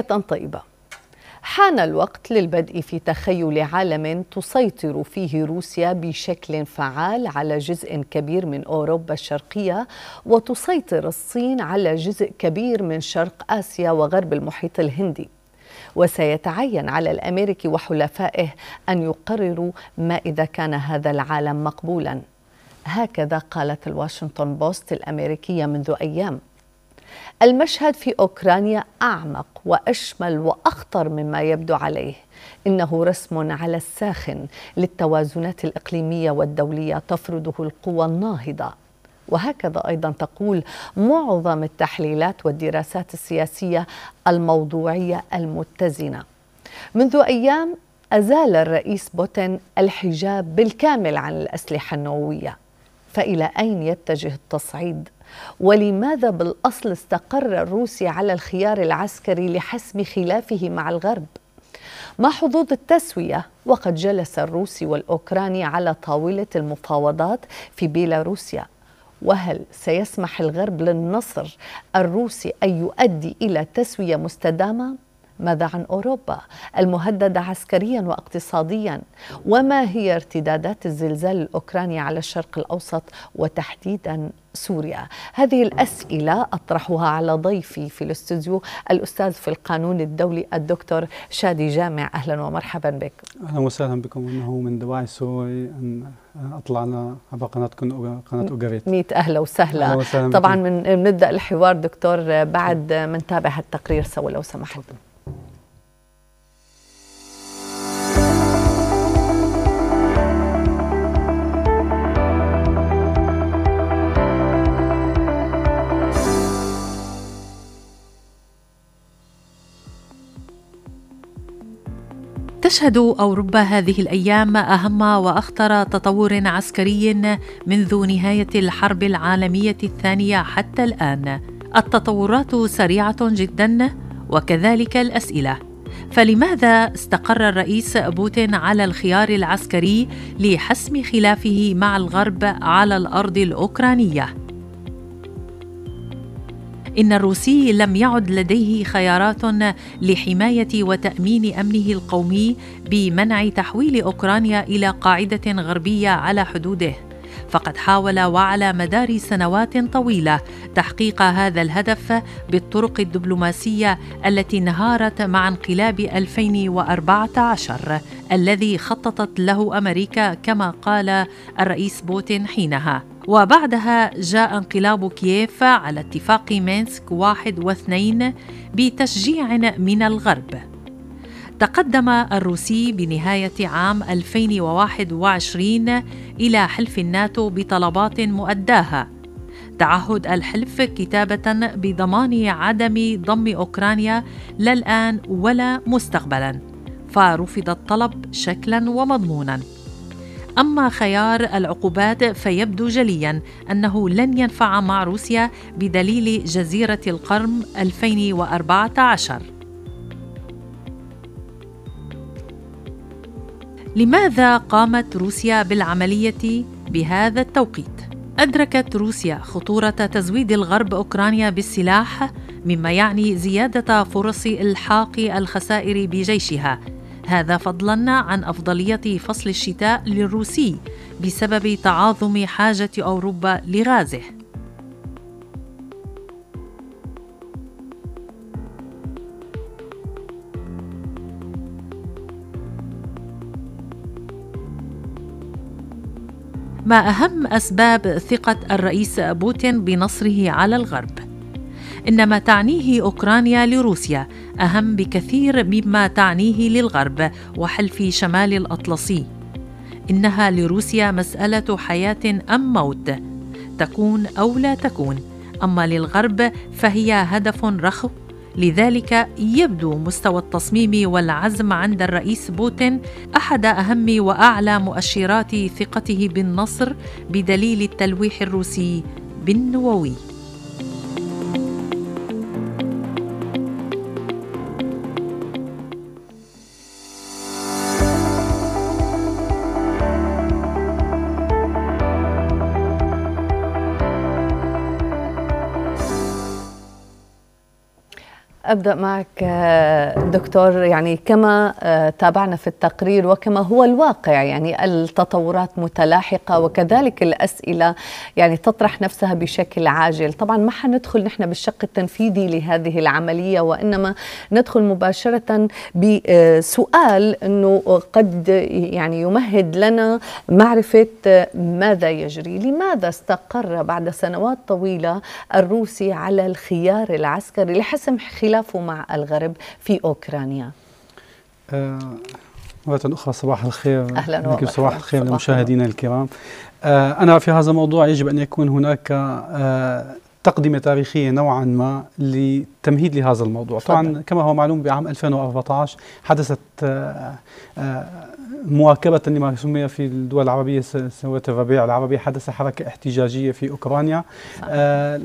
تحية طيبة حان الوقت للبدء في تخيل عالم تسيطر فيه روسيا بشكل فعال على جزء كبير من اوروبا الشرقيه وتسيطر الصين على جزء كبير من شرق اسيا وغرب المحيط الهندي وسيتعين على الامريكي وحلفائه ان يقرروا ما اذا كان هذا العالم مقبولا هكذا قالت الواشنطن بوست الامريكيه منذ ايام المشهد في أوكرانيا أعمق وأشمل وأخطر مما يبدو عليه إنه رسم على الساخن للتوازنات الإقليمية والدولية تفرضه القوى الناهضة وهكذا ايضا تقول معظم التحليلات والدراسات السياسيه الموضوعيه المتزنه. منذ ايام ازال الرئيس بوتين الحجاب بالكامل عن الاسلحه النوويه فإلى أين يتجه التصعيد؟ ولماذا بالأصل استقر الروسي على الخيار العسكري لحسم خلافه مع الغرب؟ ما حظوظ التسوية وقد جلس الروسي والأوكراني على طاولة المفاوضات في بيلاروسيا وهل سيسمح الغرب للنصر الروسي أن يؤدي إلى تسوية مستدامة؟ ماذا عن أوروبا المهددة عسكريا واقتصاديا وما هي ارتدادات الزلزال الأوكراني على الشرق الأوسط وتحديدا سوريا هذه الأسئلة أطرحها على ضيفي في الاستوديو الأستاذ في القانون الدولي الدكتور شادي جامع أهلا ومرحبا بك أهلا وسهلا بكم إنه من دواعي سوري أن أطلعنا على قناتكم قناة اوغريت ميت أهلا وسهلا, أهلا وسهلا طبعا بنبدأ الحوار دكتور بعد ما نتابع التقرير سوا لو سمحت تشهد اوروبا هذه الايام اهم واخطر تطور عسكري منذ نهايه الحرب العالميه الثانيه حتى الان التطورات سريعه جدا وكذلك الاسئله فلماذا استقر الرئيس بوتين على الخيار العسكري لحسم خلافه مع الغرب على الارض الاوكرانيه إن الروسي لم يعد لديه خيارات لحماية وتأمين أمنه القومي بمنع تحويل أوكرانيا إلى قاعدة غربية على حدوده فقد حاول وعلى مدار سنوات طويله تحقيق هذا الهدف بالطرق الدبلوماسيه التي انهارت مع انقلاب 2014 الذي خططت له امريكا كما قال الرئيس بوتين حينها وبعدها جاء انقلاب كييف على اتفاق مينسك واحد واثنين بتشجيع من الغرب تقدم الروسي بنهاية عام 2021 إلى حلف الناتو بطلبات مؤداها تعهد الحلف كتابة بضمان عدم ضم أوكرانيا لا الآن ولا مستقبلاً فرفض الطلب شكلاً ومضموناً أما خيار العقوبات فيبدو جليا أنه لن ينفع مع روسيا بدليل جزيرة القرم 2014 لماذا قامت روسيا بالعملية بهذا التوقيت؟ أدركت روسيا خطورة تزويد الغرب أوكرانيا بالسلاح مما يعني زيادة فرص إلحاق الخسائر بجيشها هذا فضلا عن أفضلية فصل الشتاء للروسي بسبب تعاظم حاجة أوروبا لغازه ما أهم أسباب ثقة الرئيس بوتين بنصره على الغرب إنما تعنيه أوكرانيا لروسيا أهم بكثير مما تعنيه للغرب وحلف شمال الأطلسي إنها لروسيا مسألة حياة أم موت تكون أو لا تكون أما للغرب فهي هدف رخو لذلك يبدو مستوى التصميم والعزم عند الرئيس بوتين احد اهم واعلى مؤشرات ثقته بالنصر بدليل التلويح الروسي بالنووي ابدا معك آه، دكتور يعني كما آه، تابعنا في التقرير وكما هو الواقع يعني التطورات متلاحقه وكذلك الاسئله يعني تطرح نفسها بشكل عاجل، طبعا ما حندخل نحن بالشق التنفيذي لهذه العمليه وانما ندخل مباشره بسؤال انه قد يعني يمهد لنا معرفه ماذا يجري، لماذا استقر بعد سنوات طويله الروسي على الخيار العسكري لحسم خلاف الائتلاف مع الغرب في أوكرانيا آه، مرة أخرى صباح الخير أهلا بكم صباح الخير لمشاهدينا الكرام آه، أنا في هذا الموضوع يجب أن يكون هناك آه، تقدمة تاريخية نوعا ما لتمهيد لهذا الموضوع طبعا كما هو معلوم بعام 2014 حدثت آه، آه، مواكبة لما سمي في الدول العربية سوية الربيع العربي حدث حركة احتجاجية في أوكرانيا آه،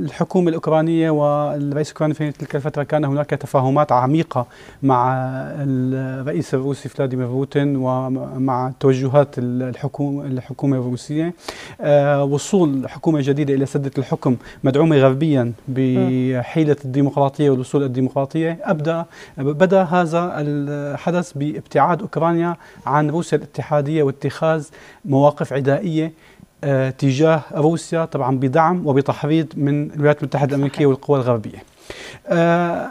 الحكومة الأوكرانية والرئيس الأوكراني في تلك الفترة كان هناك تفاهمات عميقة مع الرئيس الروسي فلاديمير بوتين ومع توجهات الحكومة الروسية وصول حكومة جديدة إلى سدة الحكم الحكم مدعومة غربيا بحيلة الديمقراطية والوصول الديمقراطية أبدأ بدأ هذا الحدث بابتعاد أوكرانيا عن روسيا الاتحادية واتخاذ مواقف عدائية آه، تجاه روسيا طبعا بدعم وبتحريض من الولايات المتحدة الأمريكية والقوى الغربية آه،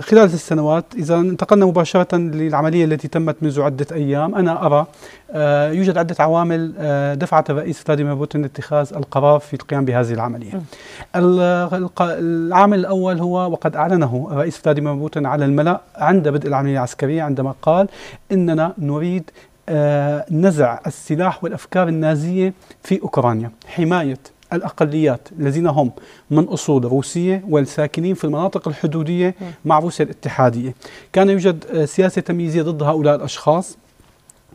خلال السنوات إذا انتقلنا مباشرة للعملية التي تمت منذ عدة أيام أنا أرى آه، يوجد عدة عوامل آه، دفعت الرئيس فلاديمير بوتين لاتخاذ القرار في القيام بهذه العملية العامل الأول هو وقد أعلنه الرئيس فلاديمير بوتين على الملأ عند بدء العملية العسكرية عندما قال إننا نريد نزع السلاح والأفكار النازية في أوكرانيا حماية الأقليات الذين هم من أصول روسية والساكنين في المناطق الحدودية مع روسيا الاتحادية كان يوجد آه، سياسة تمييزية ضد هؤلاء الأشخاص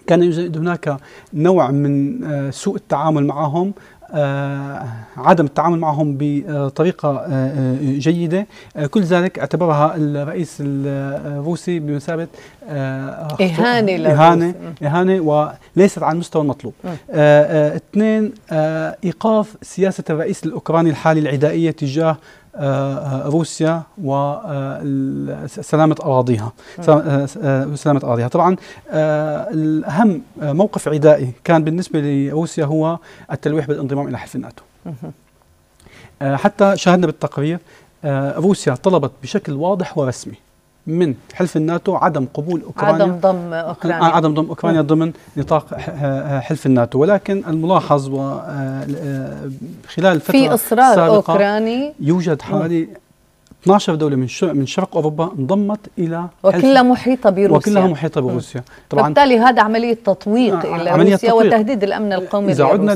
كان يوجد هناك نوع من آه، سوء التعامل معهم آه، عدم التعامل معهم بطريقة آه، آه، جيدة كل ذلك اعتبرها الرئيس الروسي بمثابة إهانة إهانة إهانة وليست على المستوى المطلوب اثنين إيقاف سياسة الرئيس الأوكراني الحالي العدائية تجاه روسيا وسلامة آه، أراضيها آه، آه، سلامة أراضيها طبعا أهم موقف عدائي كان بالنسبة لروسيا هو التلويح بالانضمام إلى حلف الناتو حتى شاهدنا بالتقرير روسيا طلبت بشكل واضح ورسمي من حلف الناتو عدم قبول اوكرانيا عدم ضم اوكرانيا آه، عدم ضم اوكرانيا نعم. ضمن نطاق حلف الناتو ولكن الملاحظ آه، آه، خلال فتره في اصرار اوكراني يوجد نعم. حوالي 12 دولة من شرق من شرق اوروبا انضمت الى وكلها محيطة بروسيا وكلها محيطة نعم. بروسيا طبعا بالتالي هذا عملية تطويق الى عملية روسيا تطويق. وتهديد الامن القومي اذا عدنا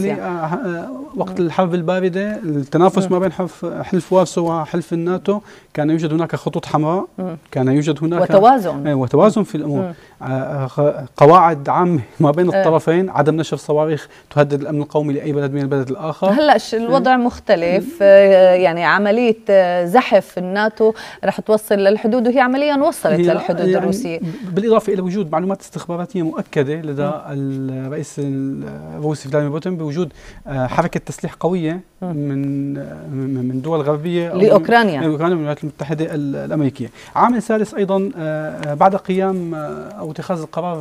وقت الحرب البارده التنافس ما بين حلف حلف وارسو وحلف الناتو كان يوجد هناك خطوط حمراء كان يوجد هناك وتوازن إيه، وتوازن في الامور آه، آه، قواعد عامه ما بين إيه. الطرفين عدم نشر صواريخ تهدد الامن القومي لاي بلد من البلد الاخر هلا الوضع إيه. مختلف آه، يعني عمليه زحف الناتو رح توصل للحدود وهي عمليا وصلت للحدود يعني الروسيه بالاضافه الى وجود معلومات استخباراتيه مؤكده لدى الرئيس الروسي فلاديمير بوتين بوجود حركه شبكه تسليح قويه آه. من آه، من دول غربيه لاوكرانيا لاوكرانيا من الولايات المتحده الامريكيه. عامل ثالث ايضا آه، بعد قيام او اتخاذ القرار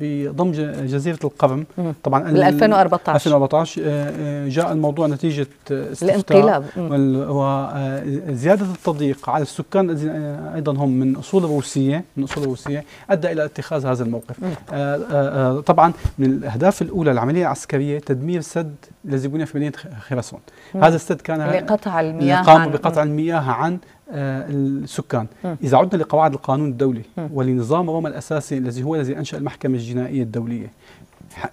بضم جزيره القرم طبعا بال 2014 2014 جاء الموضوع نتيجه الانقلاب وزياده التضييق على السكان الذين ايضا هم من اصول روسيه من اصول روسيه ادى الى اتخاذ هذا الموقف. طبعا من الاهداف الاولى العمليه العسكريه تدمير سد الذي بني في مدينه خراسون هذا السد كان لقطع المياه قام بقطع المياه عن آه، السكان م. إذا عدنا لقواعد القانون الدولي م. ولنظام روما الأساسي الذي هو الذي أنشأ المحكمة الجنائية الدولية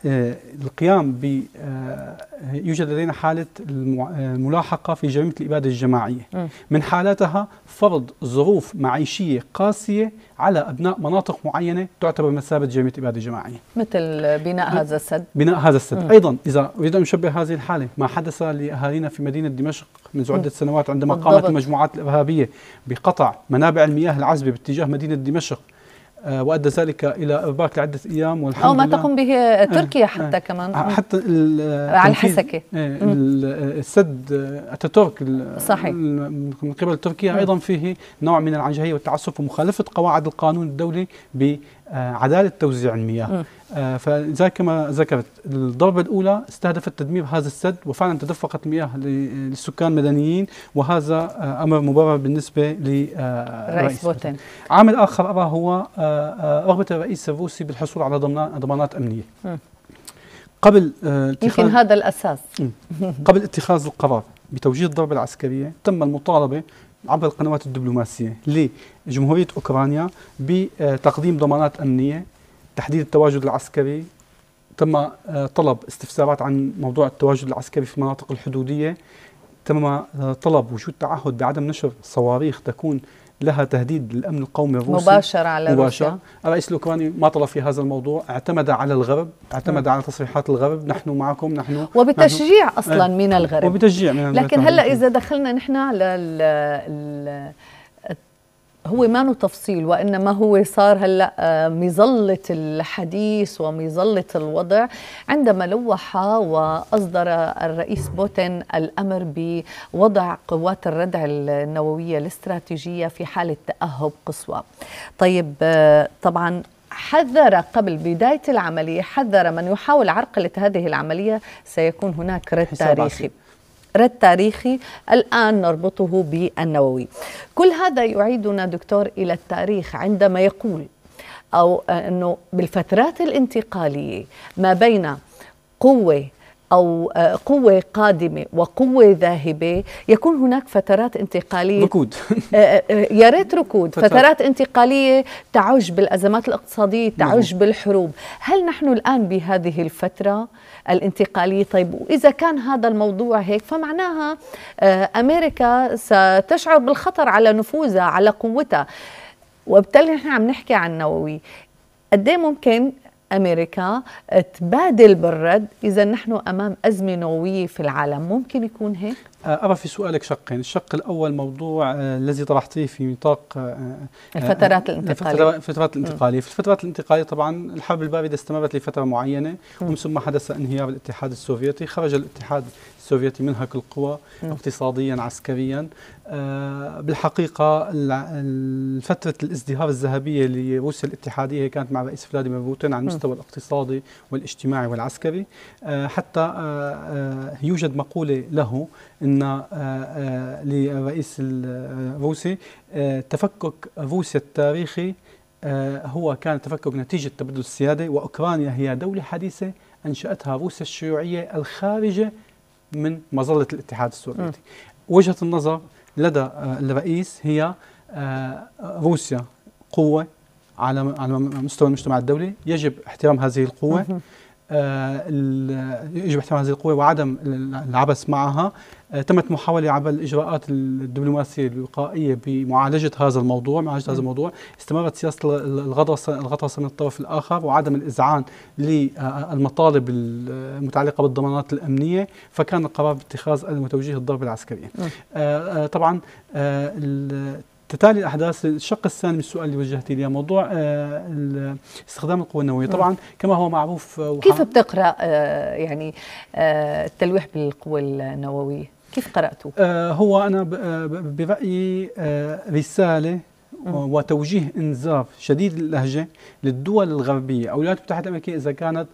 آه، القيام ب آه، يوجد لدينا حالة الملاحقة آه، في جريمة الإبادة الجماعية من حالاتها فرض ظروف معيشية قاسية على أبناء مناطق معينة تعتبر مثابة جريمة إبادة جماعية مثل بناء هذا السد بناء هذا السد أيضا إذا أريد أن أشبه هذه الحالة ما حدث لأهالينا في مدينة دمشق منذ عدة سنوات عندما قامت المجموعات الإرهابية بقطع منابع المياه العذبة باتجاه مدينة دمشق آه، وادى ذلك الى ارباك لعده ايام والحمد لله او ما لله تقوم به آه، تركيا آه، حتى كمان حتى على الحسكه إيه، السد اتاتورك صحيح من قبل تركيا ايضا فيه نوع من العنجهيه والتعسف ومخالفه قواعد القانون الدولي آه، عدالة توزيع المياه آه، فزي كما ذكرت الضربة الأولى استهدفت تدمير هذا السد وفعلا تدفقت المياه للسكان المدنيين وهذا آه، أمر مبرر بالنسبة لرئيس بوتين عامل آخر أرى هو رغبة الرئيس الروسي بالحصول على ضمانات أمنية م. قبل اتخاذ يمكن هذا الأساس قبل اتخاذ القرار بتوجيه الضربة العسكرية تم المطالبة عبر القنوات الدبلوماسية لجمهورية أوكرانيا بتقديم ضمانات أمنية تحديد التواجد العسكري تم آه، طلب استفسارات عن موضوع التواجد العسكري في المناطق الحدودية تم آه، طلب وجود تعهد بعدم نشر صواريخ تكون لها تهديد للامن القومي الروسي مباشره على مباشرة. روسيا الرئيس الاوكراني ما طلب في هذا الموضوع اعتمد على الغرب اعتمد م. على تصريحات الغرب نحن معكم نحن وبتشجيع نحن اصلا إيه. من الغرب وبتشجيع من لكن هلا اذا دخلنا نحن على هو ما له تفصيل وانما هو صار هلا آه، مظله الحديث ومظله الوضع عندما لوح واصدر الرئيس بوتين الامر بوضع قوات الردع النوويه الاستراتيجيه في حاله تاهب قصوى. طيب آه، طبعا حذر قبل بداية العملية حذر من يحاول عرقلة هذه العملية سيكون هناك رد تاريخي رد تاريخي الآن نربطه بالنووي كل هذا يعيدنا دكتور إلى التاريخ عندما يقول أو أنه بالفترات الانتقالية ما بين قوة أو آه، قوة قادمة وقوة ذاهبة يكون هناك فترات انتقالية ركود آه، آه، يا ريت ركود فترات, فترات انتقالية تعج بالأزمات الاقتصادية نعم. تعج بالحروب هل نحن الآن بهذه الفترة الانتقالية طيب وإذا كان هذا الموضوع هيك فمعناها أمريكا ستشعر بالخطر على نفوذها على قوتها وبالتالي نحن عم نحكي عن نووي قد إيه ممكن امريكا آه، تبادل بالرد اذا نحن امام ازمه نوويه في العالم ممكن يكون هيك أرى آه، في سؤالك شقين الشق الأول موضوع آه، الذي طرحتيه في نطاق الفترات الانتقالية الفترات الانتقالية في الفترات الانتقالية طبعا الحرب الباردة استمرت لفترة معينة ومن ثم حدث انهيار الاتحاد السوفيتي خرج الاتحاد السوفيتي منها كل قوى اقتصاديا عسكريا آه، بالحقيقة فترة الازدهار الذهبية لروسيا الاتحادية كانت مع الرئيس فلاديمير بوتين على المستوى الاقتصادي والاجتماعي والعسكري آه، حتى آه، يوجد مقولة له أن للرئيس الروسي تفكك روسيا التاريخي هو كان تفكك نتيجة تبدل السيادة وأوكرانيا هي دولة حديثة أنشأتها روسيا الشيوعية الخارجة من مظله الاتحاد السوفيتي. وجهه النظر لدى الرئيس هي آه، روسيا قوه على مستوى المجتمع الدولي يجب احترام هذه القوه آه، يجب احترام هذه القوة وعدم العبث معها آه، تمت محاولة عبر الإجراءات الدبلوماسية الوقائية بمعالجة هذا الموضوع معالجة هذا الموضوع استمرت سياسة الغطرسة, من الطرف الآخر وعدم الإذعان للمطالب آه، المتعلقة بالضمانات الأمنية فكان القرار باتخاذ وتوجيه الضربة العسكرية طبعا تتالي الاحداث الشق الثاني من السؤال اللي وجهتي لي موضوع آه، استخدام القوه النوويه طبعا كما هو معروف آه، كيف بتقرا آه، يعني التلويح بالقوه النوويه كيف قراته هو انا برايي رساله وتوجيه انذار شديد اللهجه للدول الغربيه او الولايات المتحده الامريكيه اذا كانت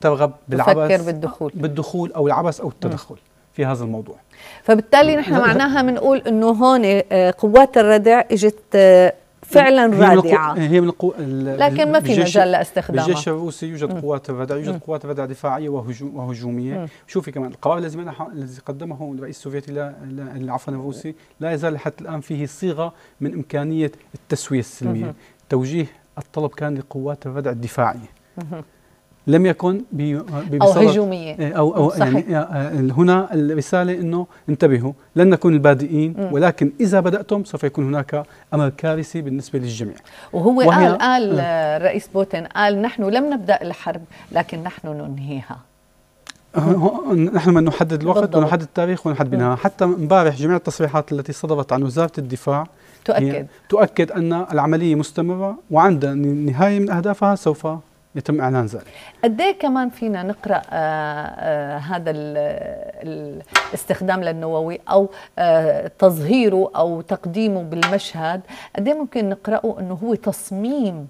ترغب بالعبث بالدخول بالدخول او العبث او التدخل م. في هذا الموضوع فبالتالي نحن معناها بنقول انه هون آه، قوات الردع اجت آه، فعلا رادعه هي من القو... لكن ما في مجال لاستخدامها بالجيش الروسي يوجد قوات الردع يوجد قوات ردع دفاعيه وهجوم وهجوميه شوفي كمان القرار الذي منح الذي قدمه الرئيس السوفيتي عفوا الروسي لا يزال حتى الان فيه صيغه من امكانيه التسويه السلميه توجيه الطلب كان لقوات الردع الدفاعيه لم يكن او هجوميه إيه، او او صحيح. يعني آه، آه، هنا الرساله انه انتبهوا لن نكون البادئين م. ولكن اذا بداتم سوف يكون هناك امر كارثي بالنسبه للجميع وهو قال قال آه. الرئيس بوتين قال نحن لم نبدا الحرب لكن نحن ننهيها نحن من نحدد الوقت بالضبط. ونحدد التاريخ ونحدد بناء حتى امبارح جميع التصريحات التي صدرت عن وزاره الدفاع تؤكد تؤكد ان العمليه مستمره وعند نهايه من اهدافها سوف يتم اعلان ذلك. قد إيه كمان فينا نقرا آآ آه، آآ آه، هذا الاستخدام للنووي او آه، تظهيره او تقديمه بالمشهد، قد إيه ممكن نقراه انه هو تصميم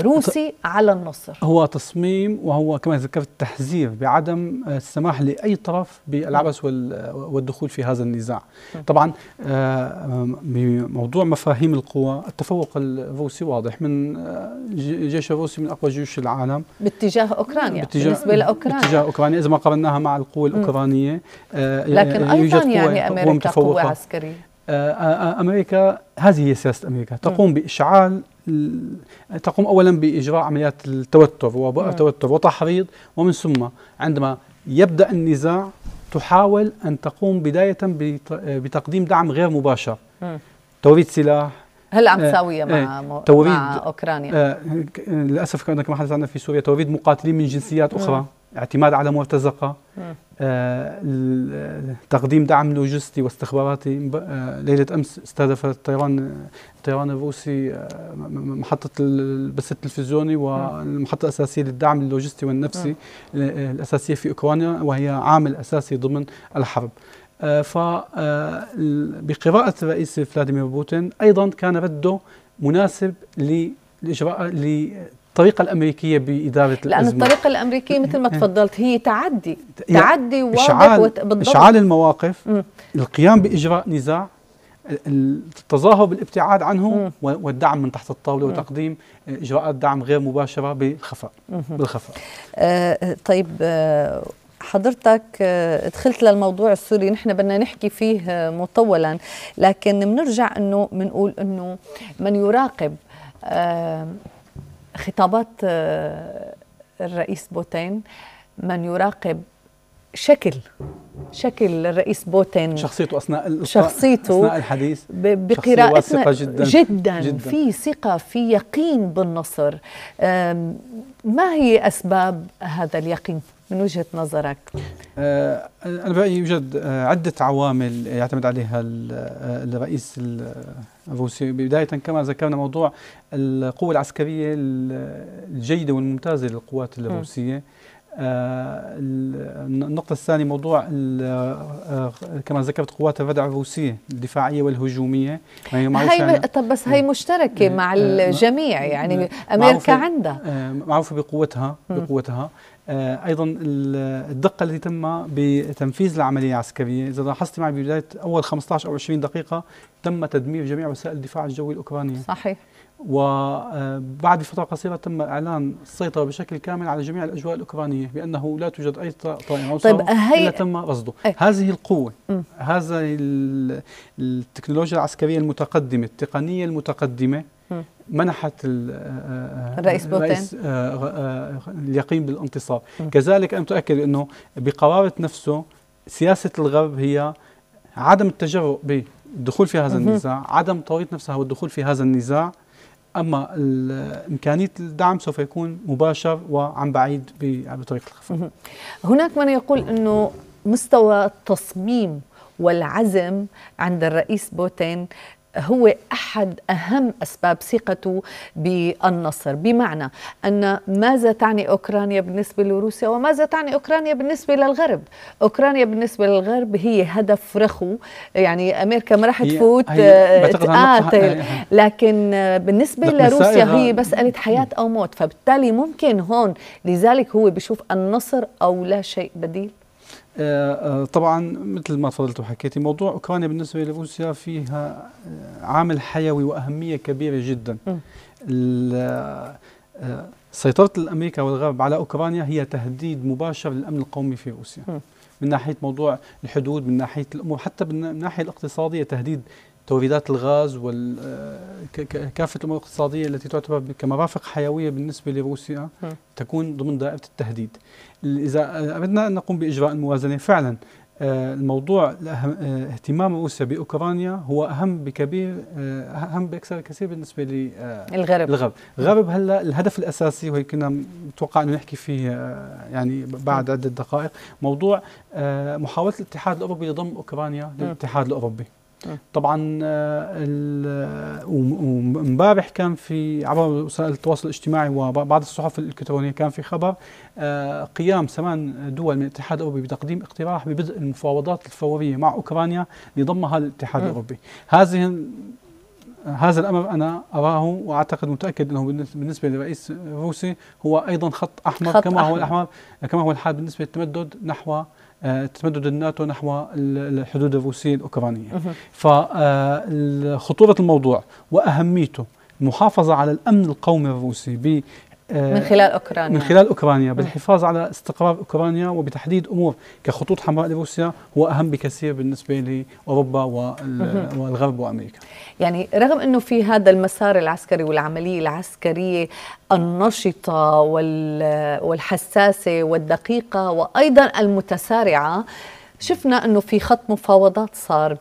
روسي على النصر هو تصميم وهو كما ذكرت تحذير بعدم السماح لاي طرف بالعبث والدخول في هذا النزاع طبعا آه، بموضوع مفاهيم القوى التفوق الروسي واضح من الجيش آه، الروسي من اقوى جيوش العالم باتجاه اوكرانيا باتجاه بالنسبه لاوكرانيا باتجاه اوكرانيا اذا ما قارناها مع القوى الاوكرانيه آه، لكن ايضا يعني امريكا قوه عسكريه امريكا هذه هي سياسه امريكا تقوم باشعال تقوم اولا باجراء عمليات التوتر وتوتر نعم. توتر وتحريض ومن ثم عندما يبدا النزاع تحاول ان تقوم بدايه بتقديم دعم غير مباشر توريد سلاح هل عم آه، تساويها آه، مع, مع توريد مع اوكرانيا آه، للاسف كما حدث عندنا في سوريا توريد مقاتلين من جنسيات اخرى اعتماد على مرتزقه آه، تقديم دعم لوجستي واستخباراتي آه، ليله امس استهدف الطيران الطيران الروسي آه، محطه البث التلفزيوني والمحطه الاساسيه للدعم اللوجستي والنفسي الاساسيه في اوكرانيا وهي عامل اساسي ضمن الحرب فبقراءه الرئيس فلاديمير بوتين ايضا كان رده مناسب لإجراء الطريقه الامريكيه باداره لأن الازمه لان الطريقه الامريكيه مثل ما إيه. تفضلت هي تعدي تعدي واضح إشعال بالضبط اشعال المواقف القيام باجراء نزاع التظاهر بالابتعاد عنه والدعم من تحت الطاوله وتقديم آه، اجراءات دعم غير مباشره بالخفاء بالخفاء آه،, آه طيب آه حضرتك آه، دخلت للموضوع السوري نحن بدنا نحكي فيه مطولا لكن بنرجع انه بنقول انه من يراقب خطابات آه، الرئيس بوتين من يراقب شكل شكل الرئيس بوتين شخصيته اثناء شخصيته اثناء الحديث بقراءتنا جدا جدا, جداً في ثقه في يقين بالنصر ما هي اسباب هذا اليقين من وجهة نظرك؟ آه، أنا برأيي يوجد آه، عدة عوامل يعتمد عليها آه، الرئيس الروسي بداية كما ذكرنا موضوع القوة العسكرية الجيدة والممتازة للقوات الروسية النقطة الثانية موضوع كما ذكرت قوات الردع الروسية الدفاعية والهجومية هي يعني هي يعني طب بس هي مشتركة مع الجميع يعني أمريكا عندها معروفة بقوتها بقوتها آه، ايضا الدقه التي تم بتنفيذ العمليه العسكريه اذا لاحظت معي ببدايه اول 15 او 20 دقيقه تم تدمير جميع وسائل الدفاع الجوي الاوكرانيه صحيح وبعد آه، فترة قصيرة تم إعلان السيطرة بشكل كامل على جميع الأجواء الأوكرانية بأنه لا توجد أي طائرة طيب هي... إلا تم رصده أي. هذه القوة م. هذه التكنولوجيا العسكرية المتقدمة التقنية المتقدمة منحت آه، آه، الرئيس بوتين آه، اليقين بالانتصار كذلك أنا متأكد أنه بقرارة نفسه سياسة الغرب هي عدم التجرؤ بالدخول في هذا النزاع عدم طريقة نفسها والدخول في هذا النزاع اما امكانيه الدعم سوف يكون مباشر وعن بعيد بطريقه الخفاء. هناك من يقول انه مستوى التصميم والعزم عند الرئيس بوتين هو احد اهم اسباب ثقته بالنصر بمعنى ان ماذا تعني اوكرانيا بالنسبه لروسيا وماذا تعني اوكرانيا بالنسبه للغرب اوكرانيا بالنسبه للغرب هي هدف رخو يعني امريكا ما راح تفوت تقاتل آه، لكن بالنسبه لروسيا هي مساله حياه او موت فبالتالي ممكن هون لذلك هو بشوف النصر او لا شيء بديل آه، آه، طبعا مثل ما تفضلت وحكيتي موضوع اوكرانيا بالنسبه لروسيا فيها آه، عامل حيوي واهميه كبيره جدا سيطره الامريكا والغرب على اوكرانيا هي تهديد مباشر للامن القومي في روسيا من ناحيه موضوع الحدود من ناحيه الامور حتى من الناحيه الاقتصاديه تهديد توريدات الغاز وكافة آه، الأمور الاقتصادية التي تعتبر كمرافق حيوية بالنسبة لروسيا تكون ضمن دائرة التهديد إذا آه، أردنا أن نقوم بإجراء الموازنة فعلا آه، الموضوع اهتمام روسيا باوكرانيا هو اهم بكبير اهم باكثر كثير بالنسبه للغرب الغرب الغرب هلا الهدف الاساسي وهي كنا متوقع انه نحكي فيه يعني بعد عده دقائق موضوع محاوله الاتحاد الاوروبي لضم اوكرانيا للاتحاد الاوروبي طبعا آه، آه، ومبارح كان في عبر وسائل التواصل الاجتماعي وبعض الصحف الالكترونيه كان في خبر آه، قيام ثمان دول من الاتحاد الاوروبي بتقديم اقتراح ببدء المفاوضات الفوريه مع اوكرانيا لضمها للاتحاد الاوروبي هذه هذا الامر انا اراه واعتقد متاكد انه بالنسبه للرئيس الروسي هو ايضا خط احمر خط كما أحمر. هو الاحمر كما هو الحال بالنسبه للتمدد نحو آه، تمدد الناتو نحو الحدود الروسيه الاوكرانيه فخطوره آه، الموضوع واهميته المحافظة على الأمن القومي الروسي آه، من خلال اوكرانيا من خلال اوكرانيا بالحفاظ على استقرار اوكرانيا وبتحديد امور كخطوط حمراء لروسيا هو اهم بكثير بالنسبه لاوروبا والغرب وامريكا. يعني رغم انه في هذا المسار العسكري والعمليه العسكريه النشطه والحساسه والدقيقه وايضا المتسارعه شفنا انه في خط مفاوضات صار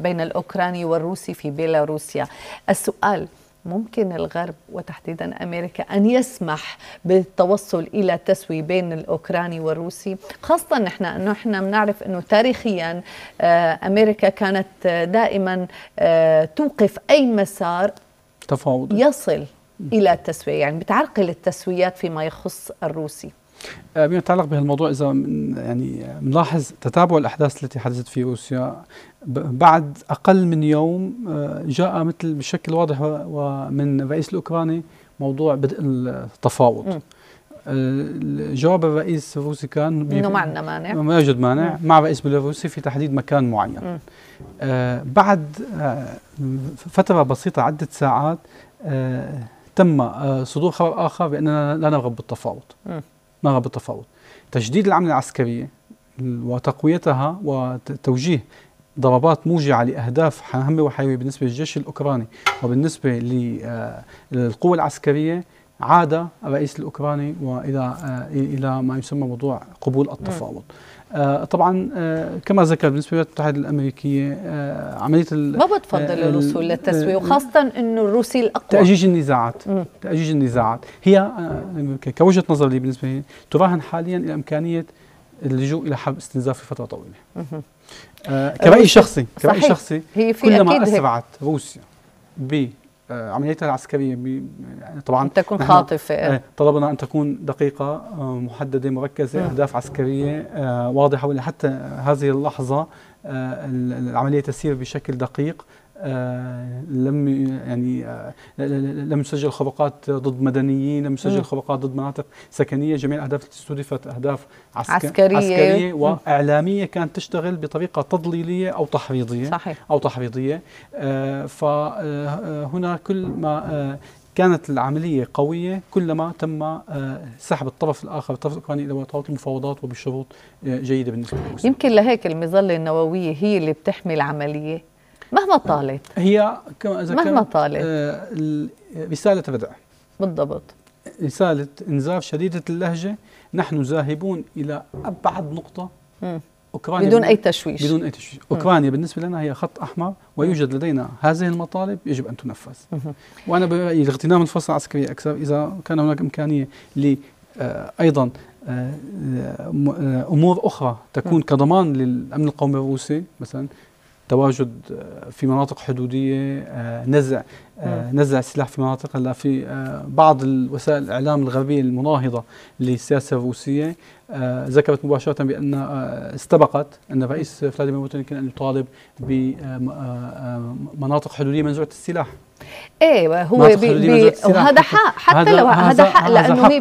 بين الاوكراني والروسي في بيلاروسيا، السؤال ممكن الغرب وتحديدا امريكا ان يسمح بالتوصل الى تسويه بين الاوكراني والروسي خاصه نحن انه احنا بنعرف انه تاريخيا آه، امريكا كانت آه، دائما آه، توقف اي مسار تفاوض يصل الى التسويه يعني بتعرقل التسويات فيما يخص الروسي آه، بما يتعلق بهالموضوع اذا يعني بنلاحظ تتابع الاحداث التي حدثت في روسيا بعد اقل من يوم آه، جاء مثل بشكل واضح ومن الرئيس الاوكراني موضوع بدء التفاوض جواب الرئيس الروسي كان انه ما عندنا مانع ما يوجد مانع مع الرئيس بيلاروسي في تحديد مكان معين آه، بعد فتره بسيطه عده ساعات تم صدور خبر اخر باننا لا نرغب بالتفاوض نرغب بالتفاوض تجديد العمل العسكرية وتقويتها وتوجيه ضربات موجعة لأهداف مهمة وحيوية بالنسبة للجيش الأوكراني وبالنسبة آه، للقوة العسكرية عاد الرئيس الأوكراني وإلى آه، إلى ما يسمى موضوع قبول التفاوض آه، طبعا آه، كما ذكر بالنسبه للولايات المتحده الامريكيه آه، عمليه ما بتفضل الوصول للتسويه وخاصه انه الروسي الاقوى تاجيج النزاعات تاجيج النزاعات هي كوجهه نظر لي بالنسبه لي تراهن حاليا الى امكانيه اللجوء الى حرب استنزاف لفتره طويله كرأي شخصي كرأي شخصي هي في كلما اسرعت روسيا ب آه، عمليتها العسكريه يعني طبعا ان تكون خاطفه إيه. إيه، طلبنا ان تكون دقيقه آه، محدده مركزه اهداف عسكريه آه، واضحه حتى هذه اللحظه العمليه تسير بشكل دقيق آه، لم يعني آه، لم يسجل خروقات ضد مدنيين لم يسجل خروقات ضد مناطق سكنيه جميع الاهداف التي استهدفت اهداف عسك... عسكريه, عسكريه واعلاميه كانت تشتغل بطريقه تضليليه او تحريضيه صحيح. او تحريضيه آه، فهنا كل ما كانت العملية قوية كلما تم سحب الطرف الآخر الطرف الأوكراني إلى وطاولة المفاوضات وبشروط جيدة بالنسبة للمسلمين يمكن لهيك المظلة النووية هي اللي بتحمي العملية مهما طالت هي كما ذكرت مهما طالت آه، رسالة بدع بالضبط رسالة إنزاف شديدة اللهجة نحن ذاهبون إلى أبعد نقطة أوكرانيا بدون أي تشويش بدون أي تشويش أوكرانيا بالنسبة لنا هي خط أحمر ويوجد لدينا هذه المطالب يجب أن تنفذ وأنا برأيي اغتنام الفرصة العسكرية أكثر إذا كان هناك إمكانية ل آه، أيضا آه، امور اخرى تكون كضمان للامن القومي الروسي مثلا تواجد آه، في مناطق حدوديه آه، نزع آه، نزع السلاح في مناطق هلا في بعض وسائل الاعلام الغربيه المناهضه للسياسه الروسيه آه، ذكرت مباشرة بأن آه، استبقت أن الرئيس فلاديمير بوتين يمكن أن يطالب بمناطق آه، حدودية منزوعة السلاح ايه هو بي بي هذا حق حتى لو هذا حق لانه هي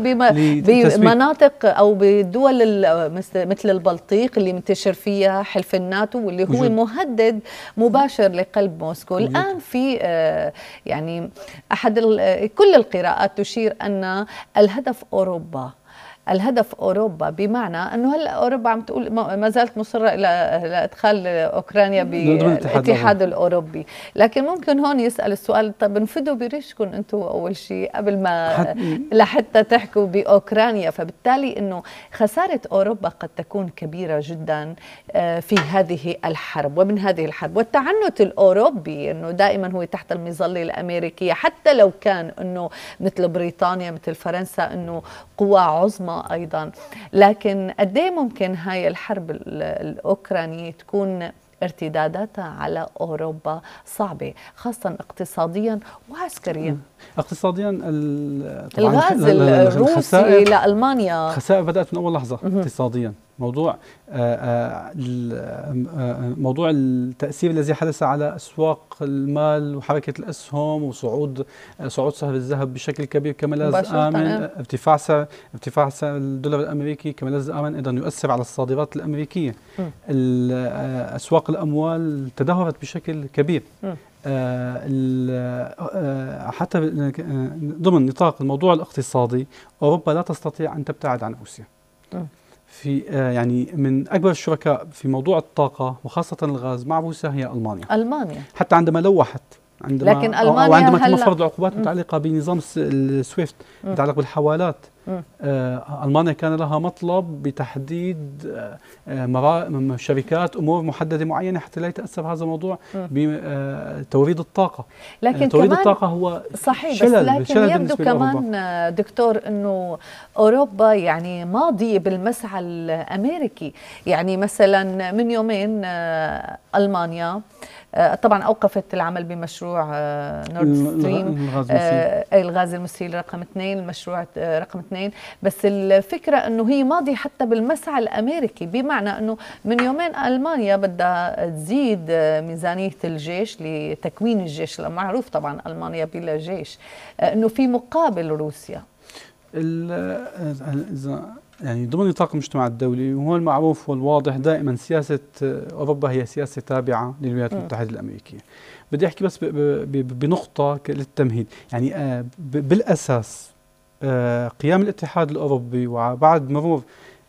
بمناطق او بدول مثل البلطيق اللي منتشر فيها حلف الناتو واللي هو وجود. مهدد مباشر لقلب موسكو وجود. الان في يعني احد كل القراءات تشير ان الهدف اوروبا الهدف اوروبا بمعنى انه هلا اوروبا عم تقول ما زالت مصره الى لادخال اوكرانيا بالاتحاد الاوروبي لكن ممكن هون يسال السؤال طب انفدوا بريشكم انتم اول شيء قبل ما لحتى تحكوا باوكرانيا فبالتالي انه خساره اوروبا قد تكون كبيره جدا آه، في هذه الحرب ومن هذه الحرب والتعنت الاوروبي انه دائما هو تحت المظله الامريكيه حتى لو كان انه مثل بريطانيا مثل فرنسا انه قوى عظمى أيضا لكن قد إيه ممكن هاي الحرب الأوكرانية تكون ارتداداتها على اوروبا صعبه خاصه اقتصاديا وعسكريا اقتصاديا الغاز الروسي لالمانيا خسائر بدات من اول لحظه اقتصاديا موضوع آه، آه، آه، موضوع التاثير الذي حدث على اسواق المال وحركه الاسهم وصعود صعود سعر الذهب بشكل كبير كملاذ امن ارتفاع سعر ارتفاع سعر الدولار الامريكي كملاذ امن ايضا يؤثر على الصادرات الامريكيه اسواق الاموال تدهورت بشكل كبير حتى ضمن نطاق الموضوع الاقتصادي اوروبا لا تستطيع ان تبتعد عن روسيا في آه، يعني من اكبر الشركاء في موضوع الطاقه وخاصه الغاز مع روسيا هي المانيا المانيا حتى عندما لوحت عندما لكن المانيا وعندما تم فرض عقوبات متعلقه بنظام السويفت متعلق بالحوالات آه المانيا كان لها مطلب بتحديد آه, آه، شركات امور محدده معينه حتى لا يتاثر هذا الموضوع بتوريد آه الطاقه لكن آه، توريد الطاقه هو صحيح شلل بس لكن شلل يبدو كمان آه، دكتور انه اوروبا يعني ماضيه بالمسعى الامريكي يعني مثلا من يومين المانيا آه آه، طبعا اوقفت العمل بمشروع نورد آه، ستريم آه، اي الغاز المسيل رقم اثنين المشروع رقم اثنين بس الفكره انه هي ماضيه حتى بالمسعى الامريكي بمعنى انه من يومين المانيا بدها تزيد ميزانيه الجيش لتكوين الجيش معروف طبعا المانيا بلا جيش انه في مقابل روسيا يعني ضمن نطاق المجتمع الدولي وهو المعروف والواضح دائما سياسة آه، أوروبا هي سياسة تابعة للولايات المتحدة الأمريكية بدي أحكي بس بنقطة للتمهيد يعني آه، بالأساس آه، قيام الاتحاد الأوروبي وبعد مرور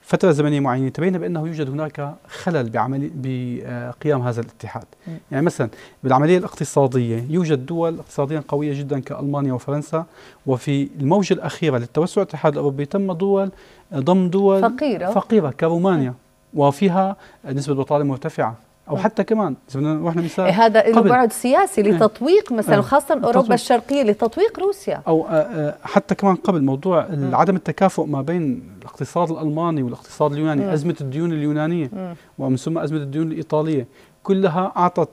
فترة زمنية معينة تبين بأنه يوجد هناك خلل بعمل بقيام هذا الاتحاد م. يعني مثلا بالعملية الاقتصادية يوجد دول اقتصاديا قوية جدا كألمانيا وفرنسا وفي الموجة الأخيرة للتوسع الاتحاد الأوروبي تم دول ضم دول فقيرة, فقيرة كرومانيا وفيها نسبة بطالة مرتفعة او حتى كمان اذا بدنا واحنا مثال إيه، هذا له بعد سياسي إيه. لتطويق مثلا إيه. خاصه اوروبا الشرقيه لتطويق روسيا او آه، آه، حتى كمان قبل موضوع عدم التكافؤ ما بين الاقتصاد الالماني والاقتصاد اليوناني م. ازمه الديون اليونانيه م. ومن ثم ازمه الديون الايطاليه كلها اعطت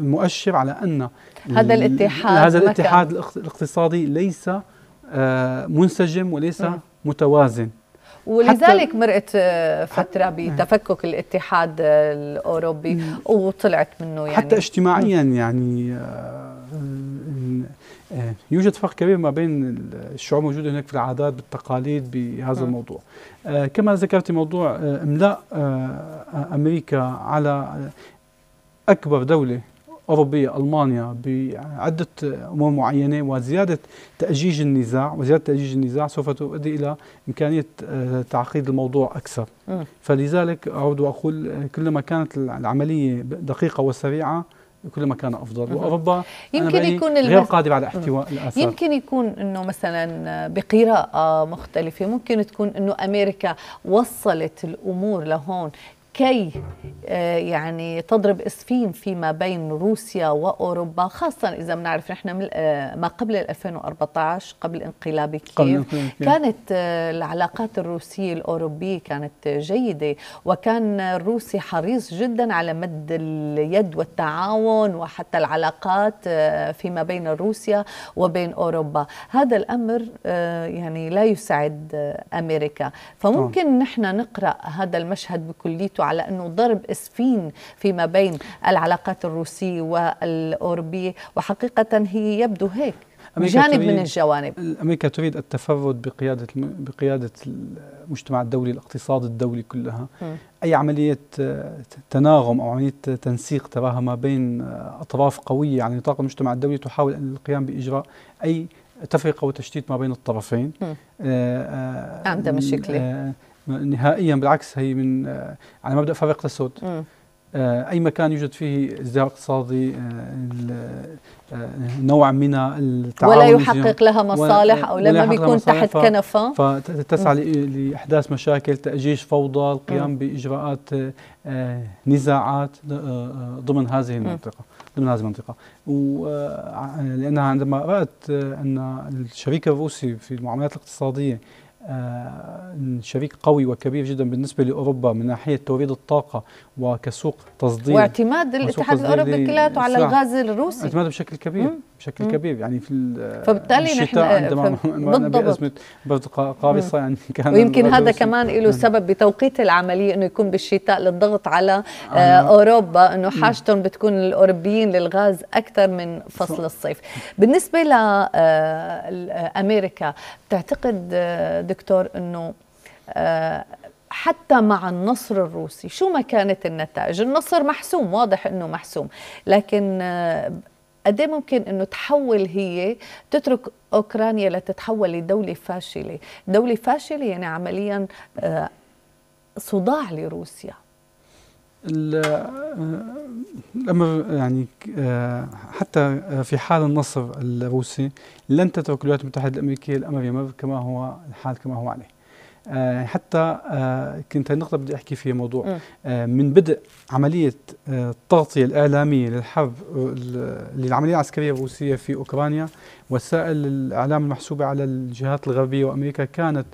مؤشر على ان هذا الاتحاد هذا الاتحاد الاقتصادي ليس آه، منسجم وليس م. متوازن ولذلك مرقت آه، فتره نعم. بتفكك الاتحاد الاوروبي نعم. وطلعت منه يعني حتى اجتماعيا يعني آه، آه، يوجد فرق كبير ما بين الشعوب موجوده هناك في العادات بالتقاليد بهذا نعم. الموضوع كما ذكرت موضوع املاء امريكا على اكبر دوله أوروبية ألمانيا بعدة أمور معينة وزيادة تأجيج النزاع وزيادة تأجيج النزاع سوف تؤدي إلى إمكانية آه، تعقيد الموضوع أكثر فلذلك أعود وأقول آه، كلما كانت العملية دقيقة وسريعة كل ما كان افضل واوروبا يمكن يكون غير قادر على احتواء الاثار يمكن يكون انه مثلا آه، بقراءه مختلفه ممكن تكون انه امريكا وصلت الامور لهون كي آه، يعني تضرب اسفين فيما بين روسيا واوروبا خاصه اذا بنعرف نحن آه، ما قبل 2014 قبل انقلاب كييف كانت آه، العلاقات الروسيه الاوروبيه كانت جيده وكان الروسي حريص جدا على مد اليد والتعاون وحتى العلاقات فيما بين روسيا وبين اوروبا هذا الامر يعني لا يساعد امريكا فممكن نحن نقرا هذا المشهد بكليته على أنه ضرب إسفين فيما بين العلاقات الروسية والأوروبية وحقيقة هي يبدو هيك جانب من الجوانب أمريكا تريد التفرد بقيادة بقيادة المجتمع الدولي الاقتصاد الدولي كلها م. أي عملية آه، تناغم أو عملية تنسيق تراها ما بين آه، أطراف قوية على يعني نطاق المجتمع الدولي تحاول أن القيام بإجراء أي تفرقة وتشتيت ما بين الطرفين آه، عندها مشكلة نهائيا بالعكس هي من آه، على مبدا فريق الصوت آه، اي مكان يوجد فيه ازدهار اقتصادي آه، نوع من التعاون ولا يحقق لها مصالح او لما بيكون تحت كنفه فتسعى لاحداث مشاكل تاجيج فوضى القيام باجراءات نزاعات ضمن هذه المنطقه ضمن هذه المنطقه لانها عندما رات ان الشريك الروسي في المعاملات الاقتصاديه آه، شريك قوي وكبير جدا بالنسبه لاوروبا من ناحيه توريد الطاقه وكسوق تصدير واعتماد الاتحاد الاوروبي كلياته على الغاز الروسي اعتماد بشكل كبير مم. بشكل مم. كبير يعني في فبالتالي الشتاء عندما بالضبط بأزمة برد قارصة يعني كان ويمكن هذا كمان له سبب بتوقيت العملية أنه يكون بالشتاء للضغط على آه, آه، نعم. أوروبا أنه حاجتهم بتكون الأوروبيين للغاز أكثر من فصل الصيف بالنسبة لأمريكا آه، بتعتقد آه، دكتور أنه حتى مع النصر الروسي شو ما كانت النتائج النصر محسوم واضح أنه محسوم لكن قد إيه ممكن انه تحول هي تترك اوكرانيا لتتحول لدوله فاشله دوله فاشله يعني عمليا آه، صداع لروسيا الامر آه، يعني آه، حتى في حال النصر الروسي لن تترك الولايات المتحده الامريكيه الامر يمر كما هو الحال كما هو عليه آه، حتى آه، كنت النقطة بدي أحكي فيها موضوع آه، من بدء عملية التغطية الإعلامية للحرب للعملية العسكرية الروسية في أوكرانيا وسائل الإعلام المحسوبة على الجهات الغربية وأمريكا كانت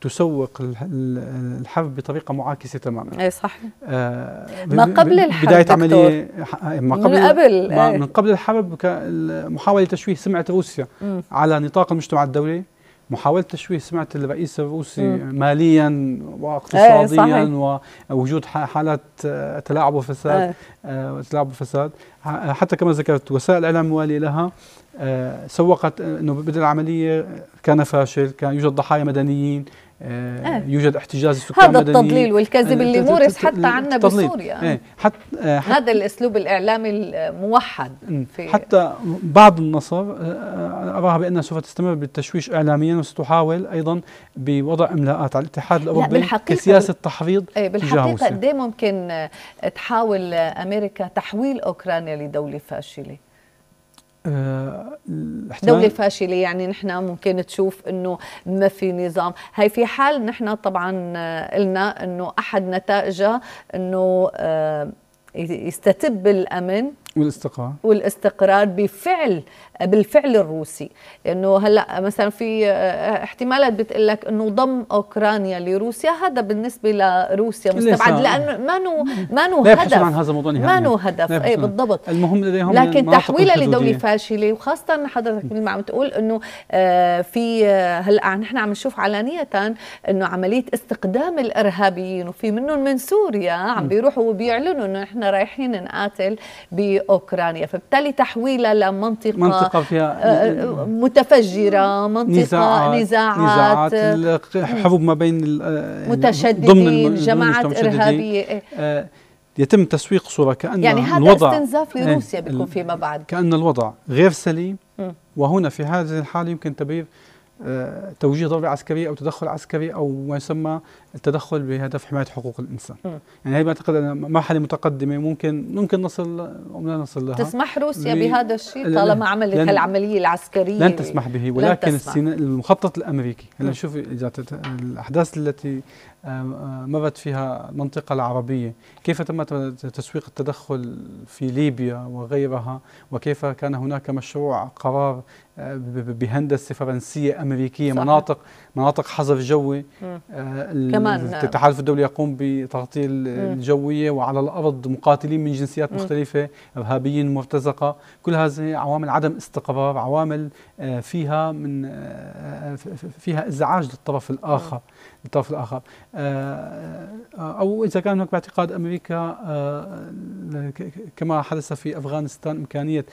تسوق الحرب بطريقه معاكسه تماما اي صح آه ما قبل الحرب بدايه عمليه ما قبل من قبل ما من قبل إيه. الحرب محاوله تشويه سمعه روسيا على نطاق المجتمع الدولي محاولة تشويه سمعة الرئيس الروسي م. ماليا واقتصاديا ووجود حالة آه، تلاعب وفساد ايه. تلاعب وفساد حتى كما ذكرت وسائل الإعلام الموالية لها آه، سوقت أنه بدء العملية كان فاشل كان يوجد ضحايا مدنيين آه إيه. يوجد احتجاز السكان هذا مدني التضليل والكذب آه، اللي مورس حتى عنا بسوريا ايه حتى آه حت هذا الاسلوب الاعلامي الموحد إيه، في حتى بعض النصر آه،, آه اراها بانها سوف تستمر بالتشويش اعلاميا وستحاول ايضا بوضع املاءات على الاتحاد الاوروبي كسياسه تحريض ايه بالحقيقه قد ممكن تحاول امريكا تحويل اوكرانيا لدوله فاشله أه دولة فاشلة يعني نحن ممكن تشوف انه ما في نظام، هي في حال نحن طبعا آه، قلنا انه احد نتائجها انه آه، يستتب الامن والاستقرار والاستقرار بفعل بالفعل الروسي لانه هلا مثلا في آه، احتمالات بتقول لك انه ضم اوكرانيا لروسيا هذا بالنسبه لروسيا مستبعد لانه ما نو ما نو هدف عن هذا الموضوع ما نو هدف اي بالضبط المهم لديهم لكن تحويلها لدوله فاشله وخاصه حضرتك مثل ما عم تقول انه آه، في آه، هلا نحن عم نشوف علانيه انه عمليه استقدام الارهابيين وفي منهم من سوريا عم بيروحوا وبيعلنوا انه نحن رايحين نقاتل باوكرانيا فبالتالي تحويلها لمنطقه منطقة آه، آه، آه، متفجرة منطقة نزاعات, نزاعات, نزاعات حبوب ما بين يعني متشددين جماعات إرهابية يتم تسويق صورة كأن يعني هذا الوضع استنزاف إيه، لروسيا بيكون فيما بعد كأن الوضع غير سليم وهنا في هذه الحالة يمكن تبرير آه، توجيه ضربة عسكرية أو تدخل عسكري أو ما يسمى التدخل بهدف حماية حقوق الإنسان م. يعني هي بعتقد مرحلة متقدمة ممكن ممكن نصل أو لا نصل لها تسمح روسيا ب... بهذا الشيء طالما عملت هالعملية العسكرية لن تسمح به ولكن تسمح. السين... المخطط الأمريكي هلا شوف إذا الأحداث التي آه، مرت فيها المنطقة العربية كيف تم تسويق التدخل في ليبيا وغيرها وكيف كان هناك مشروع قرار آه، بهندسة فرنسية أمريكية صحيح. مناطق مناطق حظر جوي آه، التحالف نعم. الدولي يقوم بتغطية الجوية وعلى الأرض مقاتلين من جنسيات مختلفة إرهابيين مرتزقة كل هذه عوامل عدم استقرار عوامل آه، فيها من آه، فيها ازعاج للطرف الآخر الطرف الآخر أو إذا كان هناك باعتقاد أمريكا كما حدث في أفغانستان إمكانية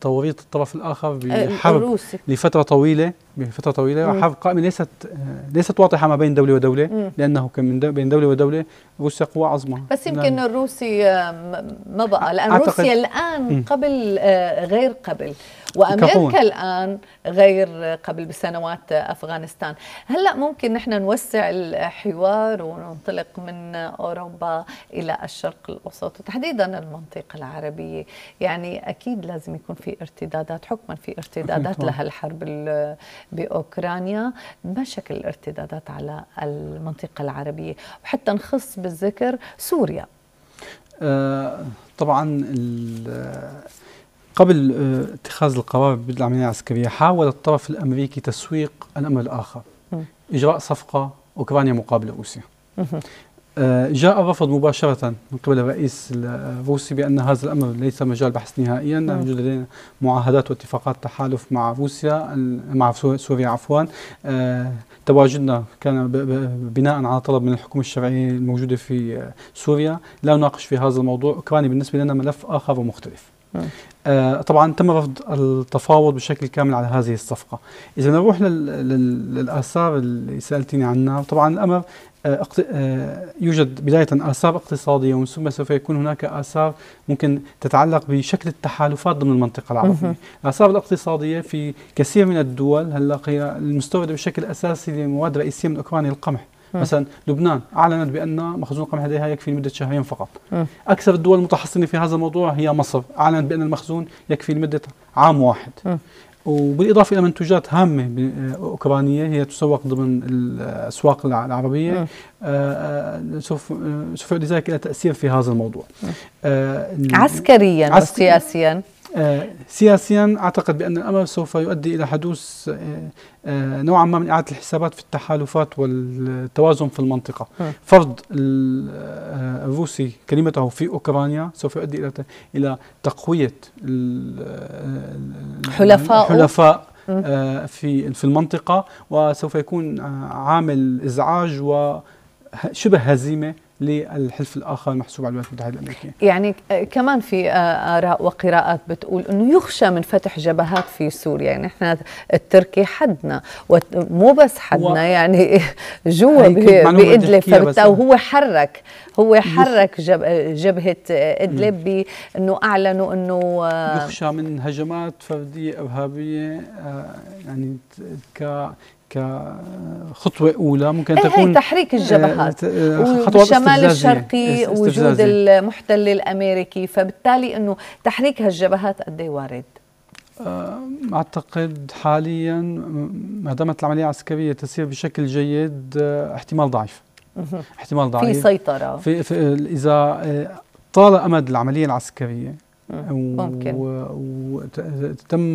توريط الطرف الآخر أه، بحرب لفترة طويلة بفترة طويلة حرب قائمة ليست آه، ليست واضحة ما بين دولة ودولة لأنه كان بين دولة ودولة روسيا قوة عظمى بس يمكن الروسي آه، ما بقى لأن روسيا الآن قبل غير قبل وامريكا الان غير قبل بسنوات افغانستان هلا ممكن نحن نوسع الحوار وننطلق من اوروبا الى الشرق الاوسط وتحديدا المنطقه العربيه يعني اكيد لازم يكون في ارتدادات حكما في ارتدادات لهالحرب باوكرانيا شكل الارتدادات على المنطقه العربيه وحتى نخص بالذكر سوريا آه طبعا قبل آه، اتخاذ القرار بالعملية العسكرية حاول الطرف الأمريكي تسويق الأمر الآخر إجراء صفقة أوكرانيا مقابل روسيا آه، جاء الرفض مباشرة من قبل الرئيس الروسي آه، بأن هذا الأمر ليس مجال بحث نهائيا يوجد لدينا معاهدات واتفاقات تحالف مع روسيا مع سوريا عفوا تواجدنا كان بناء على طلب من الحكومة الشرعية الموجودة في سوريا لا نناقش في هذا الموضوع أوكرانيا بالنسبة لنا ملف آخر ومختلف آه، طبعا تم رفض التفاوض بشكل كامل على هذه الصفقه. اذا نروح للاثار اللي سالتني عنها، طبعا الامر آه، آه، يوجد بداية آثار اقتصادية ومن ثم سوف يكون هناك آثار ممكن تتعلق بشكل التحالفات ضمن المنطقة العربية الآثار الاقتصادية في كثير من الدول هلا المستوردة بشكل أساسي لمواد رئيسية من أوكرانيا القمح مثلا لبنان اعلنت بان مخزون القمح لديها يكفي لمده شهرين فقط اكثر الدول المتحصنه في هذا الموضوع هي مصر اعلنت بان المخزون يكفي لمده عام واحد وبالاضافه الى منتوجات هامه آه، اوكرانيه هي تسوق ضمن الاسواق العربيه آه، آه، سوف سوف لذلك ذلك الى تاثير في هذا الموضوع عسكريا وسياسيا آه، سياسيا اعتقد بان الامر سوف يؤدي الى حدوث آه، آه، نوعا ما من اعاده الحسابات في التحالفات والتوازن في المنطقه فرض الروسي كلمته في اوكرانيا سوف يؤدي الى الى تقويه حلفاء الحلفاء في في المنطقه وسوف يكون عامل ازعاج وشبه هزيمه للحلف الاخر المحسوب على الولايات المتحده الامريكيه. يعني كمان في اراء وقراءات بتقول انه يخشى من فتح جبهات في سوريا، يعني احنا التركي حدنا مو بس حدنا يعني جوا بادلب فبالتالي هو حرك هو حرك جب جبهه ادلب بانه اعلنوا انه آه، يخشى من هجمات فرديه ارهابيه آه، يعني ك كخطوة أولى ممكن إيه، تكون إيه، تحريك الجبهات آه، آه، والشمال الشرقي وجود المحتل الأمريكي فبالتالي أنه تحريك هالجبهات قد إيه وارد آه، أعتقد حاليا ما دامت العملية العسكرية تسير بشكل جيد احتمال ضعيف احتمال ضعيف في سيطرة في, في إذا طال أمد العملية العسكرية وتم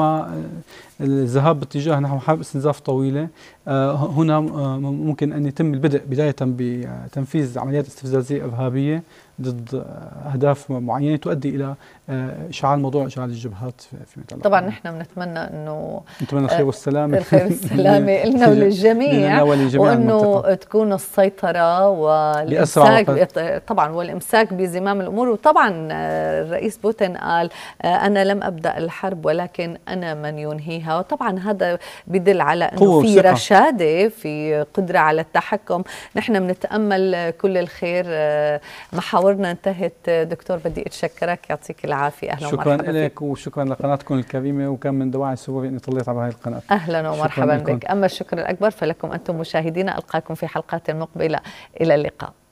الذهاب باتجاه نحو حرب استنزاف طويله آه، هنا آه، ممكن ان يتم البدء بدايه بتنفيذ عمليات استفزازيه ارهابيه ضد اهداف معينه تؤدي الى اشعال آه، موضوع اشعال الجبهات في مجال طبعا نحن بنتمنى انه نتمنى آه، الخير والسلامه الخير والسلامه لنا وللجميع وانه تكون السيطره والامساك طبعا والامساك بزمام الامور وطبعا آه، الرئيس بوتين قال انا لم ابدا الحرب ولكن انا من ينهيها وطبعا هذا بدل على انه في رشاده في قدره على التحكم نحن بنتامل كل الخير محاورنا انتهت دكتور بدي اتشكرك يعطيك العافيه العافية أهلا شكرا ومرحبا شكرا لك وشكرا لقناتكم الكريمة وكان من دواعي سروري أني طلعت على هذه القناة أهلا ومرحبا بك أما الشكر الأكبر فلكم أنتم مشاهدينا ألقاكم في حلقات مقبلة إلى اللقاء